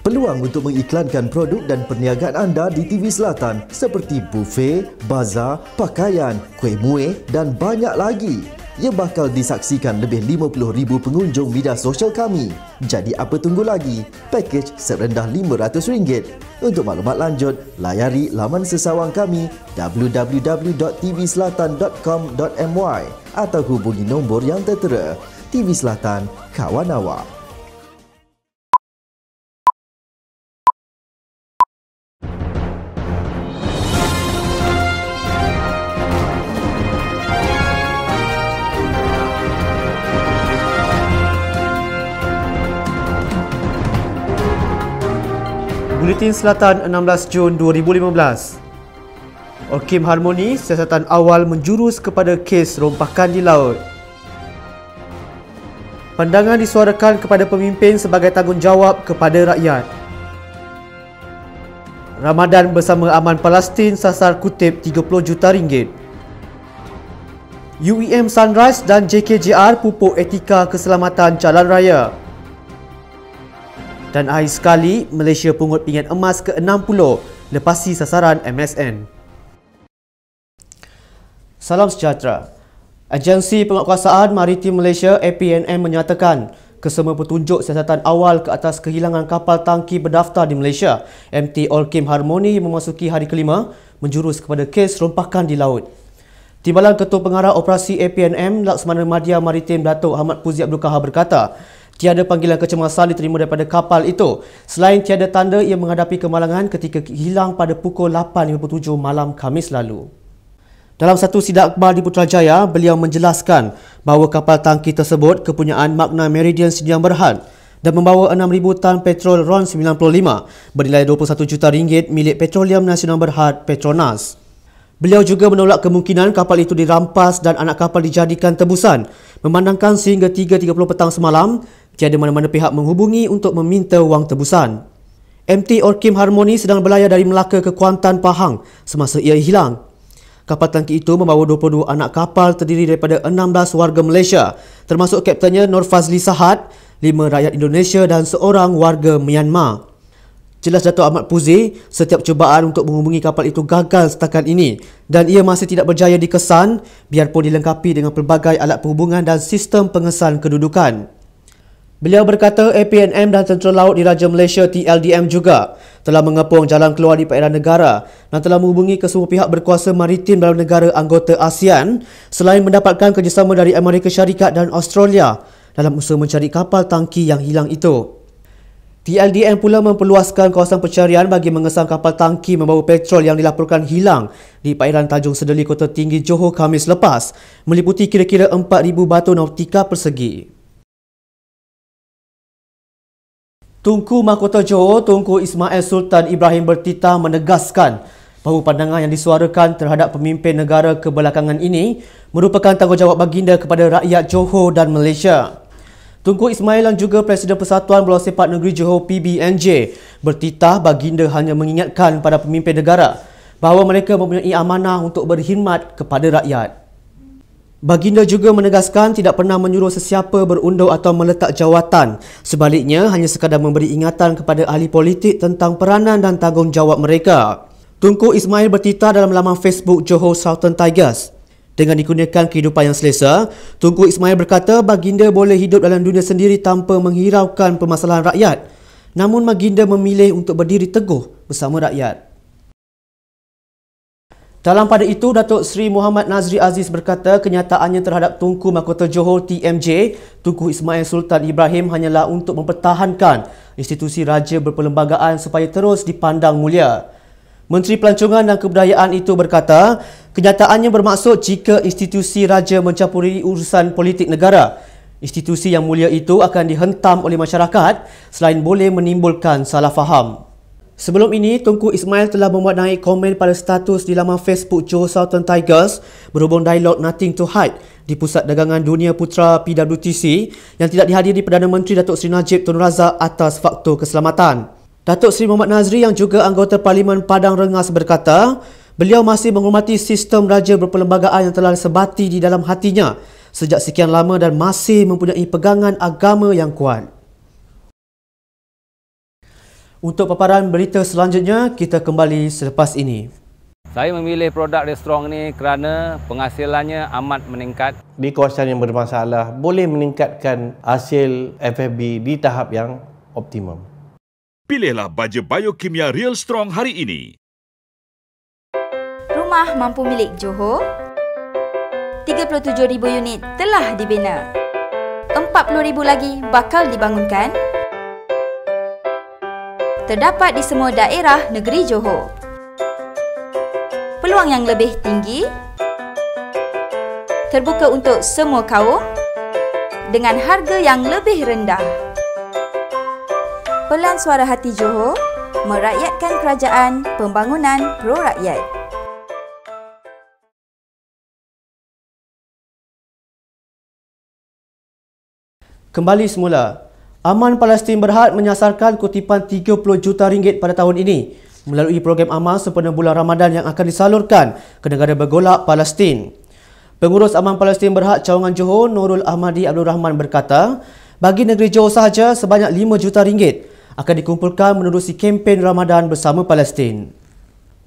Peluang untuk mengiklankan produk dan perniagaan anda di TV Selatan seperti bufet, bazar, pakaian, kuih muih dan banyak lagi. Ia bakal disaksikan lebih 50,000 pengunjung media sosial kami. Jadi apa tunggu lagi? Pakej serendah RM500. Untuk maklumat lanjut, layari laman sesawang kami www.tvselatan.com.my atau hubungi nombor yang tertera. TV Selatan, kawan awak. Buletin Selatan 16 Jun 2015 Orkim Harmoni, siasatan awal menjurus kepada kes rompakan di laut Pandangan disuarakan kepada pemimpin sebagai tanggungjawab kepada rakyat Ramadan bersama aman Palestin sasar kutip 30 juta ringgit UEM Sunrise dan JKJR pupuk etika keselamatan jalan raya dan akhir sekali, Malaysia pungut pingat emas ke-60 lepasi sasaran MSN. Salam sejahtera. Agensi Penguatkuasaan Maritim Malaysia APNM menyatakan kesemua petunjuk siasatan awal ke atas kehilangan kapal tangki berdaftar di Malaysia MT Olkim Harmony memasuki hari kelima menjurus kepada kes rompakan di laut. Timbalan Ketua Pengarah Operasi APNM Laksamana Madia Maritim Datuk Ahmad Puzi Abdul Kahar berkata, tiada panggilan kecemasan diterima daripada kapal itu. Selain tiada tanda ia menghadapi kemalangan ketika hilang pada pukul 8.57 malam Kamis lalu. Dalam satu sidak akhbar di Putrajaya, beliau menjelaskan bahawa kapal tangki tersebut kepunyaan makna Meridian Sdn Bhd dan membawa 6,000 tan petrol RON95 bernilai 21 juta ringgit milik Petroleum Nasional Berhad Petronas. Beliau juga menolak kemungkinan kapal itu dirampas dan anak kapal dijadikan tebusan memandangkan sehingga 3.30 petang semalam tiada mana-mana pihak menghubungi untuk meminta wang tebusan. MT Orkim Harmoni sedang berlayar dari Melaka ke Kuantan, Pahang semasa ia hilang. Kapal tangki itu membawa 22 anak kapal terdiri daripada 16 warga Malaysia termasuk kaptennya Nur Fazli Sahad, 5 rakyat Indonesia dan seorang warga Myanmar. Jelas Dato' Ahmad Puzi, setiap cubaan untuk menghubungi kapal itu gagal setakat ini dan ia masih tidak berjaya dikesan biarpun dilengkapi dengan pelbagai alat perhubungan dan sistem pengesan kedudukan. Beliau berkata APNM dan Tentera Laut di Raja Malaysia TLDM juga telah mengepung jalan keluar di perairan negara dan telah menghubungi ke semua pihak berkuasa maritim dalam negara anggota ASEAN selain mendapatkan kerjasama dari Amerika Syarikat dan Australia dalam usaha mencari kapal tangki yang hilang itu. TLDM pula memperluaskan kawasan pencarian bagi mengesan kapal tangki membawa petrol yang dilaporkan hilang di perairan Tanjung Sedeli Kota Tinggi Johor Khamis lepas meliputi kira-kira 4,000 batu nautika persegi. Tunku Mahkota Johor Tunku Ismail Sultan Ibrahim Bertitah menegaskan bahawa pandangan yang disuarakan terhadap pemimpin negara kebelakangan ini merupakan tanggungjawab baginda kepada rakyat Johor dan Malaysia. Tunku Ismail dan juga Presiden Persatuan Bola Sepak Negeri Johor PBNJ bertitah baginda hanya mengingatkan pada pemimpin negara bahawa mereka mempunyai amanah untuk berkhidmat kepada rakyat. Baginda juga menegaskan tidak pernah menyuruh sesiapa berundur atau meletak jawatan. Sebaliknya, hanya sekadar memberi ingatan kepada ahli politik tentang peranan dan tanggungjawab mereka. Tunku Ismail bertitah dalam laman Facebook Johor Southern Tigers. Dengan dikurniakan kehidupan yang selesa, Tunku Ismail berkata baginda boleh hidup dalam dunia sendiri tanpa menghiraukan permasalahan rakyat. Namun baginda memilih untuk berdiri teguh bersama rakyat. Dalam pada itu, Datuk Seri Muhammad Nazri Aziz berkata kenyataannya terhadap Tunku Mahkota Johor TMJ, Tunku Ismail Sultan Ibrahim hanyalah untuk mempertahankan institusi raja berperlembagaan supaya terus dipandang mulia. Menteri Pelancongan dan Kebudayaan itu berkata, kenyataannya bermaksud jika institusi raja mencampuri urusan politik negara, institusi yang mulia itu akan dihentam oleh masyarakat selain boleh menimbulkan salah faham. Sebelum ini, Tunku Ismail telah membuat naik komen pada status di laman Facebook Joe Southern Tigers berhubung dialog Nothing to Hide di Pusat Dagangan Dunia Putra PWTC yang tidak dihadiri Perdana Menteri Datuk Seri Najib Tun Razak atas faktor keselamatan. Datuk Seri Muhammad Nazri yang juga anggota Parlimen Padang Rengas berkata, beliau masih menghormati sistem raja berperlembagaan yang telah sebati di dalam hatinya sejak sekian lama dan masih mempunyai pegangan agama yang kuat. Untuk paparan berita selanjutnya, kita kembali selepas ini. Saya memilih produk dia strong ni kerana penghasilannya amat meningkat. Di kawasan yang bermasalah, boleh meningkatkan hasil FFB di tahap yang optimum. Pilihlah baja biokimia Real Strong hari ini. Rumah mampu milik Johor? 37,000 unit telah dibina. 40,000 lagi bakal dibangunkan? terdapat di semua daerah negeri Johor. Peluang yang lebih tinggi terbuka untuk semua kaum dengan harga yang lebih rendah. Pelan Suara Hati Johor merakyatkan kerajaan pembangunan pro rakyat. Kembali semula, Aman Palestin Berhad menyasarkan kutipan 30 juta ringgit pada tahun ini melalui program aman sempena bulan Ramadan yang akan disalurkan ke negara bergolak Palestin. Pengurus Aman Palestin Berhad Cawangan Johor Nurul Ahmadi Abdul Rahman berkata, bagi negeri Johor sahaja sebanyak 5 juta ringgit akan dikumpulkan menerusi kempen Ramadan bersama Palestin.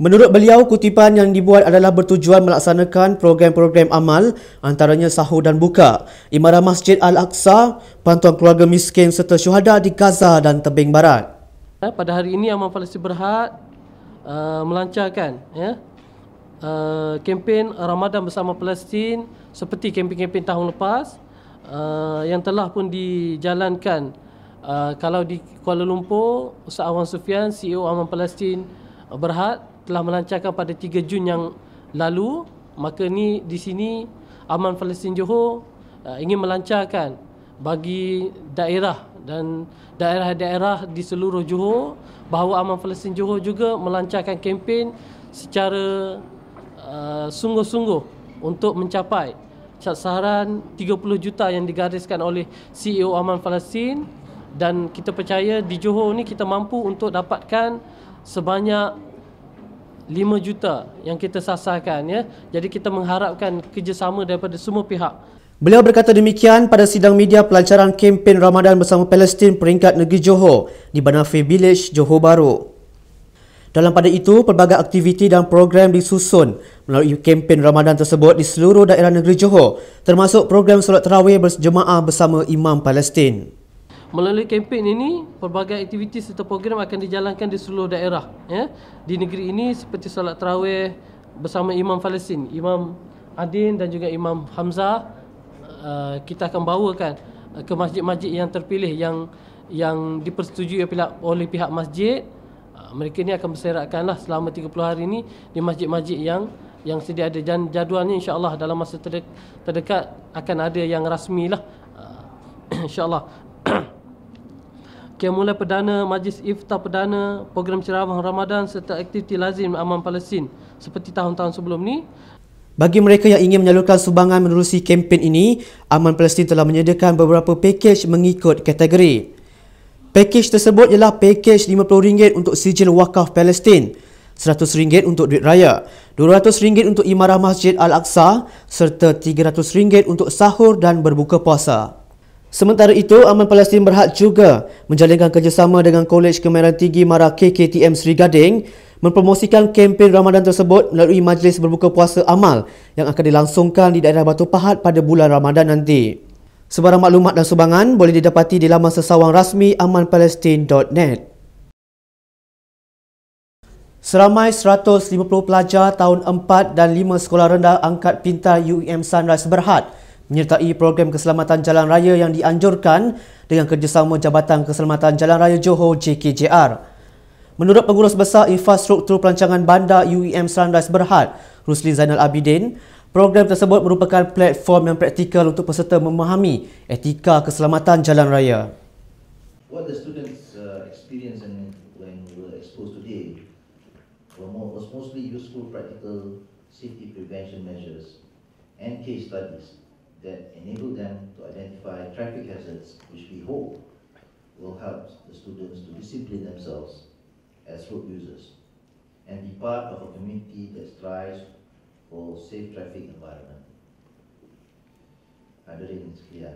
Menurut beliau, kutipan yang dibuat adalah bertujuan melaksanakan program-program amal antaranya sahur dan buka, imarah masjid Al-Aqsa, bantuan keluarga miskin serta syuhada di Gaza dan Tebing Barat. Ya, pada hari ini, Amal Palestin Berhad uh, melancarkan ya, uh, kempen Ramadan bersama Palestin seperti kempen-kempen tahun lepas uh, yang telah pun dijalankan uh, kalau di Kuala Lumpur, Ustaz Awang Sufian, CEO Amal Palestin uh, Berhad telah melancarkan pada 3 Jun yang lalu maka ni di sini Aman Palestin Johor uh, ingin melancarkan bagi daerah dan daerah-daerah di seluruh Johor bahawa Aman Palestin Johor juga melancarkan kempen secara uh, sungguh-sungguh untuk mencapai sasaran 30 juta yang digariskan oleh CEO Aman Palestin dan kita percaya di Johor ni kita mampu untuk dapatkan sebanyak 5 juta yang kita sasarkan ya. Jadi kita mengharapkan kerjasama daripada semua pihak. Beliau berkata demikian pada sidang media pelancaran kempen Ramadan bersama Palestin peringkat negeri Johor di Banafi Village, Johor Baru. Dalam pada itu, pelbagai aktiviti dan program disusun melalui kempen Ramadan tersebut di seluruh daerah negeri Johor termasuk program solat terawih berjemaah bersama imam Palestin. Melalui kempen ini, pelbagai aktiviti serta program akan dijalankan di seluruh daerah ya. Di negeri ini seperti solat tarawih bersama Imam Falasin, Imam Adin dan juga Imam Hamzah uh, kita akan bawakan uh, ke masjid-masjid yang terpilih yang yang dipersetujui oleh pihak masjid. Uh, mereka ini akan berserakkanlah selama 30 hari ini di masjid-masjid yang yang sedia ada dan jadualnya insya-Allah dalam masa terdekat, akan ada yang rasmilah uh, insya-Allah. Ahem. Kemula Perdana Majlis Iftar Perdana Program Ceramah Ramadan serta aktiviti lazim aman Palestin seperti tahun-tahun sebelum ni. Bagi mereka yang ingin menyalurkan sumbangan menerusi kempen ini, Aman Palestin telah menyediakan beberapa pakej mengikut kategori. Pakej tersebut ialah pakej RM50 untuk sijil wakaf Palestin, RM100 untuk duit raya, RM200 untuk imarah masjid Al-Aqsa serta RM300 untuk sahur dan berbuka puasa. Sementara itu, Aman Palestin berhak juga menjalinkan kerjasama dengan Kolej Kemahiran Tinggi Mara KKTM Seri Gading mempromosikan kempen Ramadan tersebut melalui Majlis Berbuka Puasa Amal yang akan dilangsungkan di daerah Batu Pahat pada bulan Ramadan nanti. Sebarang maklumat dan sumbangan boleh didapati di laman sesawang rasmi amanpalestin.net. Seramai 150 pelajar tahun 4 dan 5 sekolah rendah angkat pintar UEM Sunrise Berhad – menyertai program keselamatan jalan raya yang dianjurkan dengan kerjasama Jabatan Keselamatan Jalan Raya Johor JKJR. Menurut Pengurus Besar Infrastruktur Pelancangan Bandar UEM Serandas Berhad, Rusli Zainal Abidin, program tersebut merupakan platform yang praktikal untuk peserta memahami etika keselamatan jalan raya. What the students uh, experience and when we were exposed today were more, was mostly useful practical safety prevention measures and case studies that enable them to identify traffic hazards, which we hope will help the students to discipline themselves as road users and be part of a community that strives for safe traffic environment. Adrian Sklian.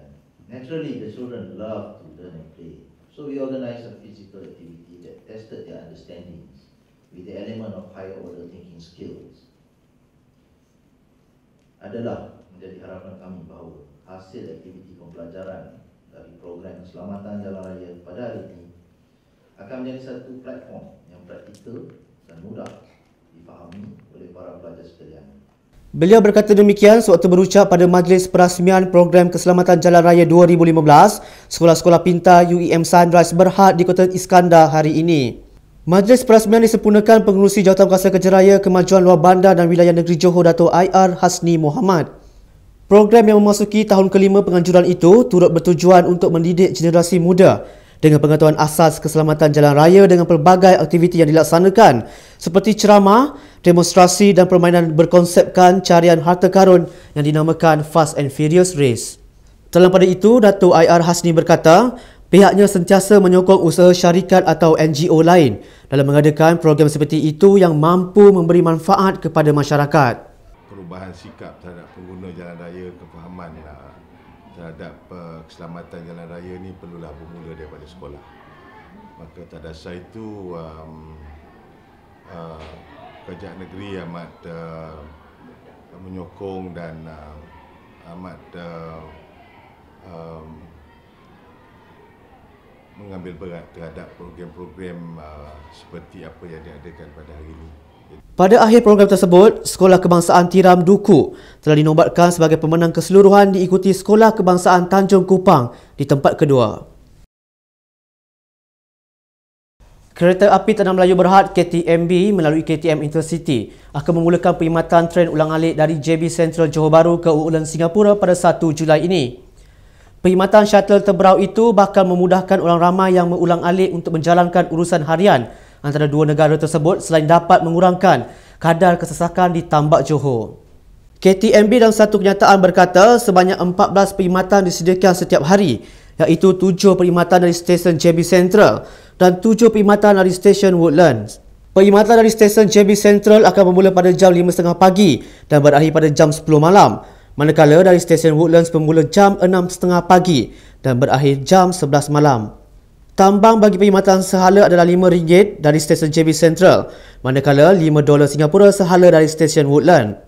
Naturally, the children love to learn and play, so we organized a physical activity that tested their understandings with the element of higher order thinking skills. Adalah menjadi harapan kami bahawa hasil aktiviti pembelajaran dari program keselamatan jalan raya pada hari ini akan menjadi satu platform yang praktikal dan mudah difahami oleh para pelajar sekalian. Beliau berkata demikian sewaktu berucap pada majlis perasmian program keselamatan jalan raya 2015 Sekolah-Sekolah Pintar UEM Sunrise Berhad di Kota Iskandar hari ini. Majlis perasmian disempurnakan pengurusi Jawatankuasa Kerja Raya Kemajuan Luar Bandar dan Wilayah Negeri Johor Dato' IR Hasni Muhammad. Program yang memasuki tahun kelima penganjuran itu turut bertujuan untuk mendidik generasi muda dengan pengetahuan asas keselamatan jalan raya dengan pelbagai aktiviti yang dilaksanakan seperti ceramah, demonstrasi dan permainan berkonsepkan carian harta karun yang dinamakan Fast and Furious Race. Dalam pada itu, Datuk IR Hasni berkata, pihaknya sentiasa menyokong usaha syarikat atau NGO lain dalam mengadakan program seperti itu yang mampu memberi manfaat kepada masyarakat perubahan sikap terhadap pengguna jalan raya kefahaman lah. terhadap eh, keselamatan jalan raya ini perlulah bermula daripada sekolah maka tadasa itu um, uh, kerajaan negeri amat uh, menyokong dan uh, amat uh, um, mengambil berat terhadap program-program uh, seperti apa yang diadakan pada hari ini pada akhir program tersebut, Sekolah Kebangsaan Tiram Duku telah dinobatkan sebagai pemenang keseluruhan diikuti Sekolah Kebangsaan Tanjung Kupang di tempat kedua. Kereta Api Tanah Melayu Berhad KTMB melalui KTM Intercity akan memulakan perkhidmatan tren ulang-alik dari JB Central Johor Bahru ke Woodlands Singapura pada 1 Julai ini. Perkhidmatan shuttle terberau itu bakal memudahkan orang ramai yang mengulang-alik untuk menjalankan urusan harian antara dua negara tersebut selain dapat mengurangkan kadar kesesakan di tambak Johor. KTMB dalam satu kenyataan berkata sebanyak 14 perkhidmatan disediakan setiap hari iaitu 7 perkhidmatan dari stesen JB Central dan 7 perkhidmatan dari stesen Woodlands. Perkhidmatan dari stesen JB Central akan bermula pada jam 5.30 pagi dan berakhir pada jam 10 malam manakala dari stesen Woodlands bermula jam 6.30 pagi dan berakhir jam 11 malam. Tambang bagi perkhidmatan sehala adalah RM5 dari stesen JB Central, manakala $5 Singapura sehala dari stesen Woodland.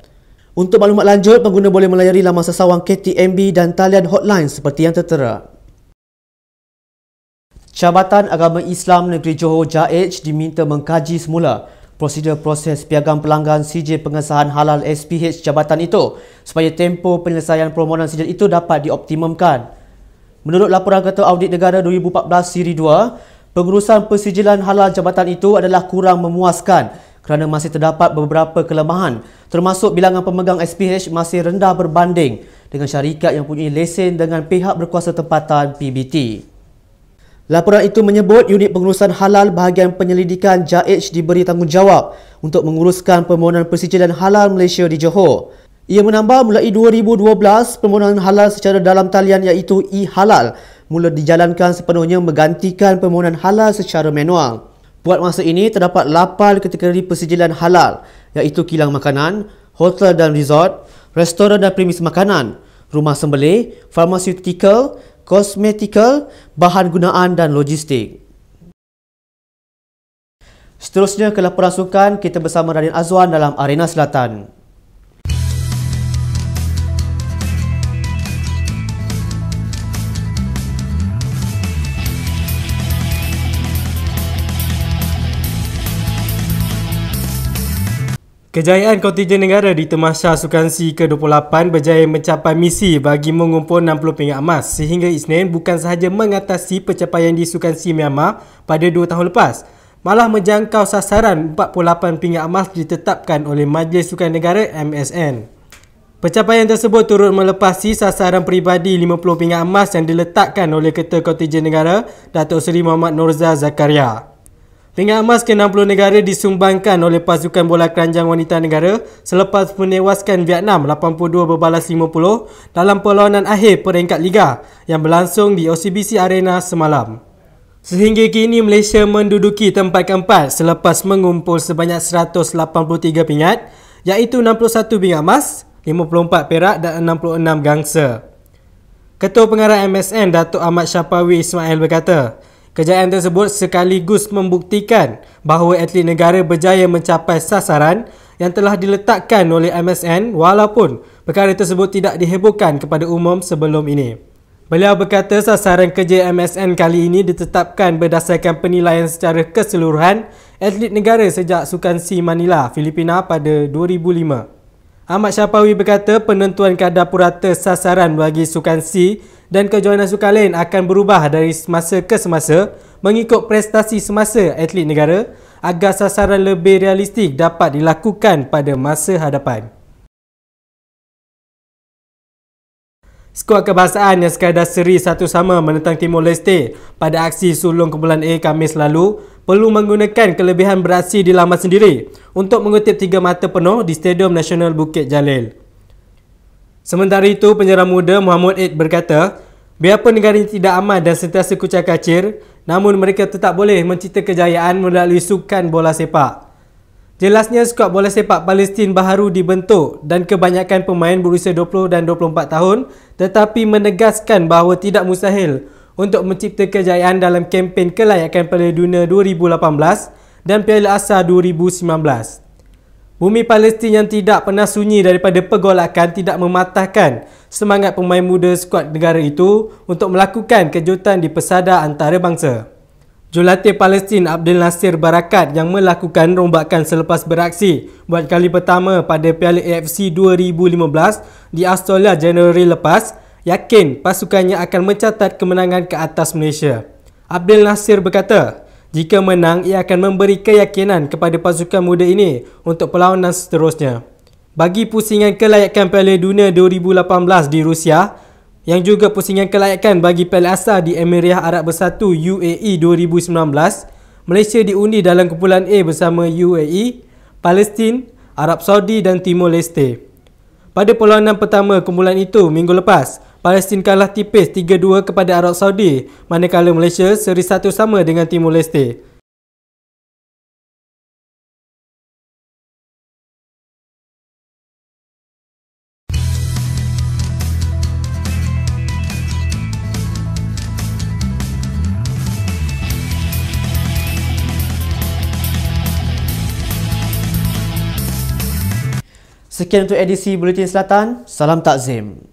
Untuk maklumat lanjut, pengguna boleh melayari laman sesawang KTMB dan talian hotline seperti yang tertera. Jabatan Agama Islam Negeri Johor JAH diminta mengkaji semula prosedur proses piagam pelanggan CJ pengesahan halal SPH jabatan itu supaya tempoh penyelesaian permohonan CJ itu dapat dioptimumkan. Menurut laporan ketua audit negara 2014 siri 2, pengurusan persijilan halal jabatan itu adalah kurang memuaskan kerana masih terdapat beberapa kelemahan termasuk bilangan pemegang SPH masih rendah berbanding dengan syarikat yang punya lesen dengan pihak berkuasa tempatan PBT. Laporan itu menyebut unit pengurusan halal bahagian penyelidikan JAH diberi tanggungjawab untuk menguruskan permohonan persijilan halal Malaysia di Johor. Ia menambah mulai 2012, permohonan halal secara dalam talian iaitu e-halal mula dijalankan sepenuhnya menggantikan permohonan halal secara manual. Buat masa ini, terdapat 8 kategori persijilan halal iaitu kilang makanan, hotel dan resort, restoran dan premis makanan, rumah sembelih, pharmaceutical, kosmetikal, bahan gunaan dan logistik. Seterusnya ke laporan sukan, kita bersama Radin Azwan dalam Arena Selatan. Kejayaan kontijen negara di Temasha Sukan C ke-28 berjaya mencapai misi bagi mengumpul 60 pingat emas sehingga Isnin bukan sahaja mengatasi pencapaian di Sukan C Myanmar pada 2 tahun lepas malah menjangkau sasaran 48 pingat emas ditetapkan oleh Majlis Sukan Negara MSN. Pencapaian tersebut turut melepasi sasaran peribadi 50 pingat emas yang diletakkan oleh Ketua Kontijen Negara Datuk Seri Muhammad Norza Zakaria. Pingat emas ke-60 negara disumbangkan oleh pasukan bola keranjang wanita negara selepas menewaskan Vietnam 82 berbalas 50 dalam perlawanan akhir peringkat Liga yang berlangsung di OCBC Arena semalam. Sehingga kini Malaysia menduduki tempat keempat selepas mengumpul sebanyak 183 pingat iaitu 61 pingat emas, 54 perak dan 66 gangsa. Ketua Pengarah MSN Datuk Ahmad Syapawi Ismail berkata, Kejayaan tersebut sekaligus membuktikan bahawa atlet negara berjaya mencapai sasaran yang telah diletakkan oleh MSN walaupun perkara tersebut tidak dihebohkan kepada umum sebelum ini. Beliau berkata sasaran kerja MSN kali ini ditetapkan berdasarkan penilaian secara keseluruhan atlet negara sejak Sukan si Manila, Filipina pada 2005. Ahmad Syapawi berkata penentuan kadar purata sasaran bagi Sukan si dan kejohanan sukan lain akan berubah dari semasa ke semasa mengikut prestasi semasa atlet negara agar sasaran lebih realistik dapat dilakukan pada masa hadapan. Skuad kebangsaan yang sekadar seri satu sama menentang Timor Leste pada aksi sulung kumpulan A Kamis lalu perlu menggunakan kelebihan beraksi di laman sendiri untuk mengutip tiga mata penuh di Stadium Nasional Bukit Jalil. Sementara itu, penyerang muda Muhammad Aid berkata, biarpun negara ini tidak aman dan sentiasa kucar kacir, namun mereka tetap boleh mencipta kejayaan melalui sukan bola sepak. Jelasnya skuad bola sepak Palestin baru dibentuk dan kebanyakan pemain berusia 20 dan 24 tahun tetapi menegaskan bahawa tidak mustahil untuk mencipta kejayaan dalam kempen kelayakan Piala Dunia 2018 dan Piala Asia 2019. Bumi Palestin yang tidak pernah sunyi daripada pergolakan tidak mematahkan semangat pemain muda skuad negara itu untuk melakukan kejutan di pesada antarabangsa. Jurulatih Palestin Abdul Nasir Barakat yang melakukan rombakan selepas beraksi buat kali pertama pada Piala AFC 2015 di Australia Januari lepas yakin pasukannya akan mencatat kemenangan ke atas Malaysia. Abdul Nasir berkata, jika menang, ia akan memberi keyakinan kepada pasukan muda ini untuk perlawanan seterusnya. Bagi pusingan kelayakan Piala Dunia 2018 di Rusia, yang juga pusingan kelayakan bagi Piala Asia di Emiriah Arab Bersatu e UAE 2019, Malaysia diundi dalam kumpulan A bersama UAE, Palestin, Arab Saudi dan Timor Leste. Pada perlawanan pertama kumpulan itu minggu lepas, Palestin kalah tipis 3-2 kepada Arab Saudi manakala Malaysia seri satu sama dengan Timor Leste. Sekian untuk edisi Buletin Selatan. Salam takzim.